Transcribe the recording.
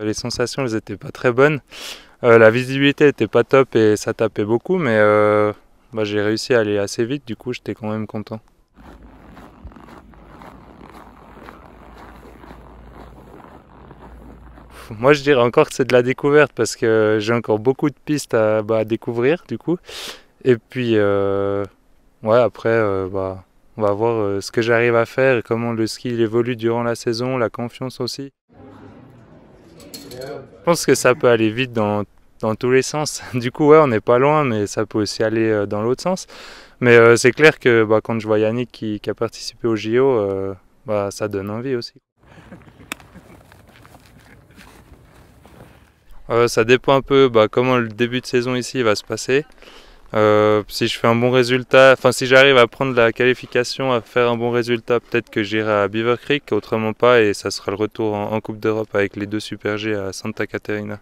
Les sensations, elles n'étaient pas très bonnes. Euh, la visibilité n'était pas top et ça tapait beaucoup, mais euh, bah, j'ai réussi à aller assez vite, du coup j'étais quand même content. Moi je dirais encore que c'est de la découverte parce que j'ai encore beaucoup de pistes à, bah, découvrir du coup. Et puis euh, ouais après bah, on va voir ce que j'arrive à faire comment le ski évolue durant la saison, la confiance aussi. Je pense que ça peut aller vite dans, dans tous les sens. Du coup, ouais, on n'est pas loin, mais ça peut aussi aller euh, dans l'autre sens. Mais euh, c'est clair que bah, quand je vois Yannick qui, a participé au JO, euh, bah, ça donne envie aussi. ça dépend un peu bah, comment le début de saison ici va se passer. Euh, si je fais un bon résultat, enfin si j'arrive à prendre la qualification, à faire un bon résultat, peut-être que j'irai à Beaver Creek, autrement pas, et ça sera le retour en, en Coupe d'Europe avec les deux Super G à Santa Caterina.